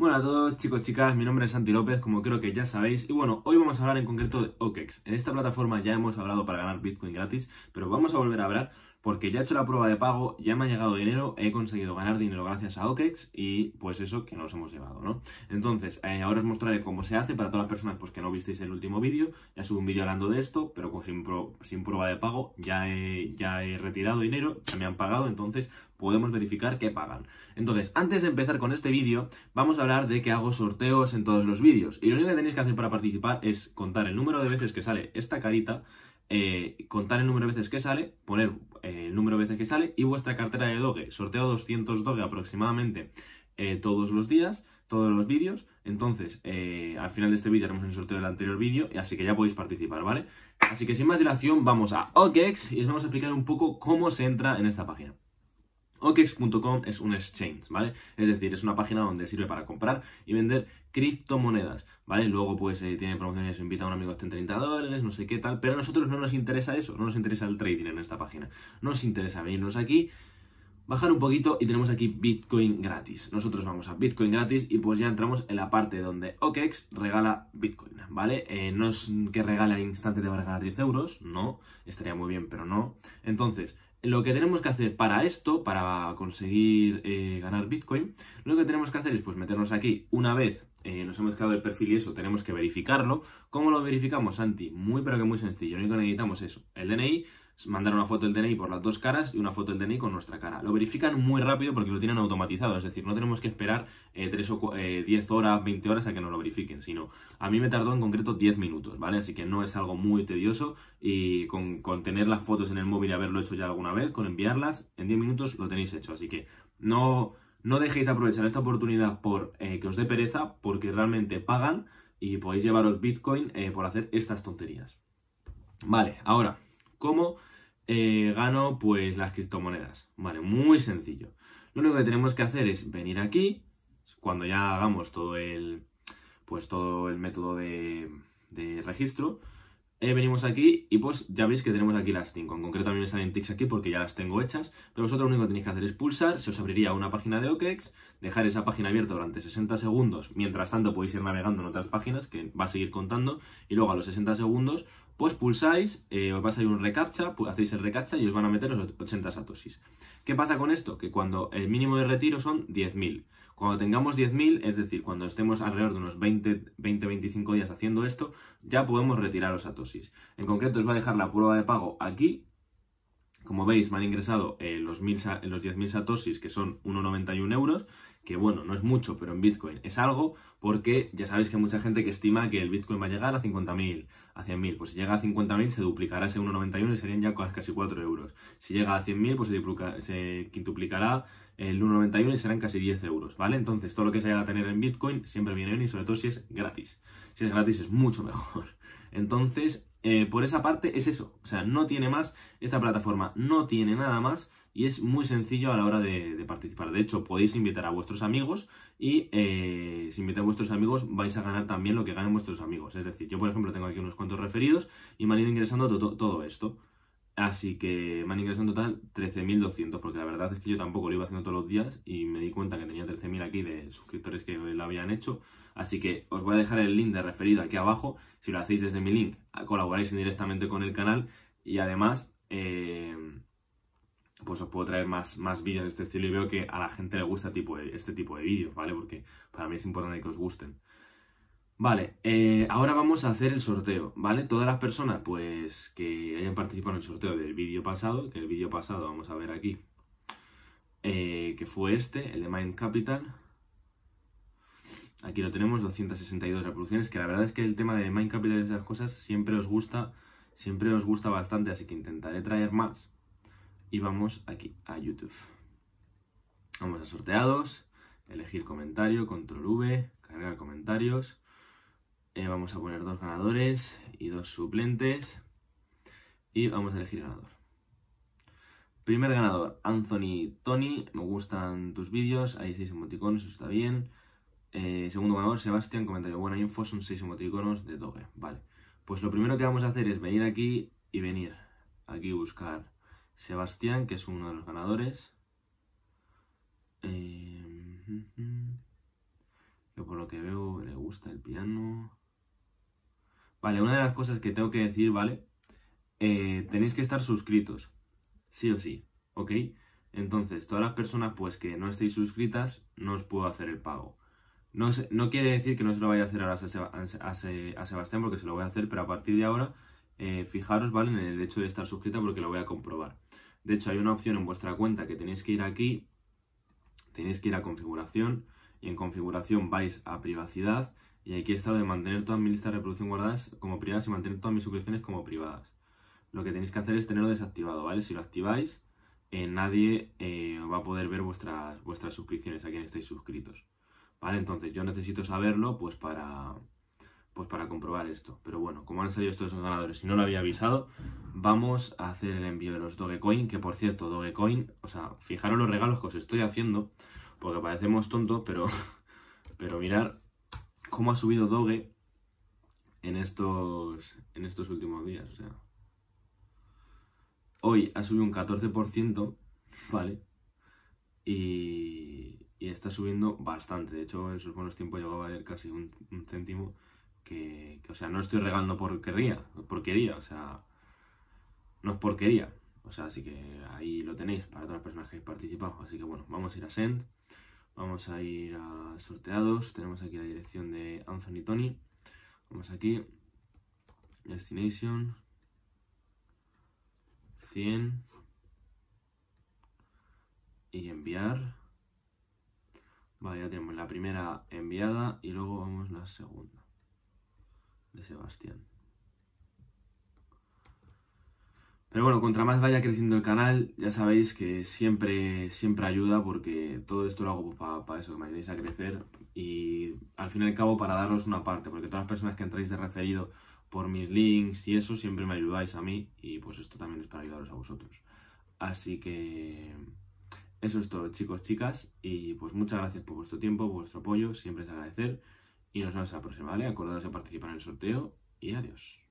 Bueno a todos chicos, chicas, mi nombre es Santi López, como creo que ya sabéis, y bueno, hoy vamos a hablar en concreto de OKEX. En esta plataforma ya hemos hablado para ganar Bitcoin gratis, pero vamos a volver a hablar porque ya he hecho la prueba de pago, ya me ha llegado dinero, he conseguido ganar dinero gracias a OKEX y pues eso que nos hemos llevado, ¿no? Entonces, eh, ahora os mostraré cómo se hace para todas las personas pues, que no visteis el último vídeo, ya subo un vídeo hablando de esto, pero sin, prueba de pago, ya ya he retirado dinero, ya me han pagado, entonces podemos verificar que pagan. Entonces, antes de empezar con este vídeo, vamos a hablar de que hago sorteos en todos los vídeos. Y lo único que tenéis que hacer para participar es contar el número de veces que sale esta carita eh, contar el número de veces que sale, poner eh, el número de veces que sale y vuestra cartera de Doge. Sorteo 200 Doge aproximadamente eh, todos los días, todos los vídeos. Entonces, al final de este vídeo haremos el sorteo del anterior vídeo, así que ya podéis participar, ¿vale? Así que sin más dilación, vamos a OKEx y os vamos a explicar un poco cómo se entra en esta página. OKEx.com es un exchange, ¿vale? Es decir, es una página donde sirve para comprar y vender criptomonedas, ¿vale? Luego, pues, eh, tiene promociones, invita a un amigo a 30 dólares, no sé qué tal, pero a nosotros no nos interesa eso, no nos interesa el trading en esta página. Nos interesa venirnos aquí, bajar un poquito y tenemos aquí Bitcoin gratis. Nosotros vamos a Bitcoin gratis y pues ya entramos en la parte donde OKEx regala Bitcoin, ¿vale? Eh, no es que regale al instante de va a 10 euros, no, estaría muy bien, pero no. Entonces, lo que tenemos que hacer para esto, para conseguir eh, ganar Bitcoin, lo que tenemos que hacer es pues meternos aquí una vez eh, nos hemos quedado el perfil y eso tenemos que verificarlo. ¿Cómo lo verificamos, Santi? Muy pero que muy sencillo. Lo único que necesitamos es el DNI, mandar una foto del DNI por las dos caras y una foto del DNI con nuestra cara. Lo verifican muy rápido porque lo tienen automatizado, es decir, no tenemos que esperar eh, o 10 eh, horas, 20 horas a que nos lo verifiquen, sino a mí me tardó en concreto 10 minutos, ¿vale? Así que no es algo muy tedioso y con, con tener las fotos en el móvil y haberlo hecho ya alguna vez, con enviarlas, en 10 minutos lo tenéis hecho. Así que no no dejéis de aprovechar esta oportunidad por eh, que os dé pereza, porque realmente pagan y podéis llevaros Bitcoin eh, por hacer estas tonterías. Vale, ahora, ¿cómo eh, gano pues las criptomonedas? Vale, muy sencillo. Lo único que tenemos que hacer es venir aquí, cuando ya hagamos todo el, pues todo el método de, de registro, eh, venimos aquí y pues ya veis que tenemos aquí las 5. En concreto a mí me salen tics aquí porque ya las tengo hechas, pero vosotros lo único que tenéis que hacer es pulsar, se os abriría una página de OKEx, dejar esa página abierta durante 60 segundos, mientras tanto podéis ir navegando en otras páginas que va a seguir contando, y luego a los 60 segundos pues pulsáis, eh, os va a salir un recaptcha, pues hacéis el recaptcha y os van a meter los 80 satosis. ¿Qué pasa con esto? Que cuando el mínimo de retiro son 10.000. Cuando tengamos 10.000, es decir, cuando estemos alrededor de unos 20-25 días haciendo esto, ya podemos retirar los satosis. En concreto, os voy a dejar la prueba de pago aquí. Como veis, me han ingresado eh, los, los 10.000 satosis, que son 1,91 euros, que bueno, no es mucho, pero en Bitcoin es algo, porque ya sabéis que hay mucha gente que estima que el Bitcoin va a llegar a 50.000, a 100.000. Pues si llega a 50.000 se duplicará ese 1,91 y serían ya casi 4 euros. Si llega a 100.000 pues se, se quintuplicará el 1,91 y serán casi 10 euros, ¿vale? Entonces, todo lo que se haya a tener en Bitcoin siempre viene bien y sobre todo si es gratis. Si es gratis es mucho mejor. Entonces, eh, por esa parte es eso. O sea, no tiene más, esta plataforma no tiene nada más y es muy sencillo a la hora de, participar. De hecho, podéis invitar a vuestros amigos y eh, si invitáis a vuestros amigos vais a ganar también lo que ganen vuestros amigos. Es decir, yo por ejemplo tengo aquí unos cuantos referidos y me han ido ingresando todo esto. Así que me han ingresado en total 13.200, porque la verdad es que yo tampoco lo iba haciendo todos los días y me di cuenta que tenía 13.000 aquí de suscriptores que lo habían hecho. Así que os voy a dejar el link de referido aquí abajo. Si lo hacéis desde mi link, colaboráis indirectamente con el canal y además, eh, pues os puedo traer más, más vídeos de este estilo y veo que a la gente le gusta tipo, este tipo de vídeos, ¿vale? Porque para mí es importante que os gusten. Vale, eh, ahora vamos a hacer el sorteo, ¿vale? Todas las personas pues que hayan participado en el sorteo del vídeo pasado, que el vídeo pasado vamos a ver aquí, eh, que fue este, el de Mind Capital. Aquí lo tenemos, 262 reproducciones, que la verdad es que el tema de Mind Capital y esas cosas siempre os gusta, siempre os gusta bastante, así que intentaré traer más. Y vamos aquí a YouTube. Vamos a sorteados, elegir comentario, control V, cargar comentarios eh, vamos a poner dos ganadores y dos suplentes. Y vamos a elegir ganador. Primer ganador, Anthony Tony. Me gustan tus vídeos. Hay seis emoticonos, eso está bien. Eh, segundo ganador, Sebastián, comentario. Buena info, son seis emoticonos de Doge. Vale. Pues lo primero que vamos a hacer es venir aquí y venir. Aquí buscar Sebastián, que es uno de los ganadores. Eh, yo por lo que veo le gusta el piano. Vale, una de las cosas que tengo que decir, ¿vale? Eh, tenéis que estar suscritos, sí o sí, ¿ok? Entonces, todas las personas pues que no estéis suscritas, no os puedo hacer el pago. No, no quiere decir que no se lo vaya a hacer ahora a, Sebastián porque se lo voy a hacer, pero a partir de ahora, eh, fijaros, ¿vale? En el hecho de estar suscrita porque lo voy a comprobar. De hecho, hay una opción en vuestra cuenta que tenéis que ir aquí, tenéis que ir a configuración, y en configuración vais a privacidad y aquí está lo de mantener todas mis listas de reproducción guardadas como privadas y mantener todas mis suscripciones como privadas. Lo que tenéis que hacer es tenerlo desactivado, ¿vale? Si lo activáis, eh, nadie eh, va a poder ver vuestras, vuestras suscripciones, a quien estáis suscritos. ¿Vale? Entonces yo necesito saberlo pues para, pues para comprobar esto. Pero bueno, como han salido estos ganadores y no lo había avisado, vamos a hacer el envío de los Dogecoin, que por cierto, Dogecoin, o sea, fijaros los regalos que os estoy haciendo porque parecemos tontos, pero, pero mirar cómo ha subido Doge en estos, en estos últimos días. O sea, hoy ha subido un 14%, ¿vale? Y, y está subiendo bastante. De hecho, en sus buenos tiempos llegó a valer casi un, céntimo. Que, o sea, no estoy regando porquería, porquería, o sea, no es porquería. O sea, así que ahí lo tenéis para todas las personas que habéis participado. Así que bueno, vamos a ir a Send, vamos a ir a sorteados, tenemos aquí la dirección de Anthony Tony. Vamos aquí, Destination, 100 y enviar. Vale, ya tenemos la primera enviada y luego vamos la segunda de Sebastián. Pero bueno, contra más vaya creciendo el canal, ya sabéis que siempre, siempre ayuda porque todo esto lo hago para eso, que me ayudéis a crecer y al fin y al cabo para daros una parte, porque todas las personas que entráis de referido por mis links y eso siempre me ayudáis a mí y pues esto también es para ayudaros a vosotros. Así que eso es todo chicos, chicas y pues muchas gracias por vuestro tiempo, por vuestro apoyo, siempre es agradecer y nos vemos a la próxima, ¿vale? Acordaros de participar en el sorteo y adiós.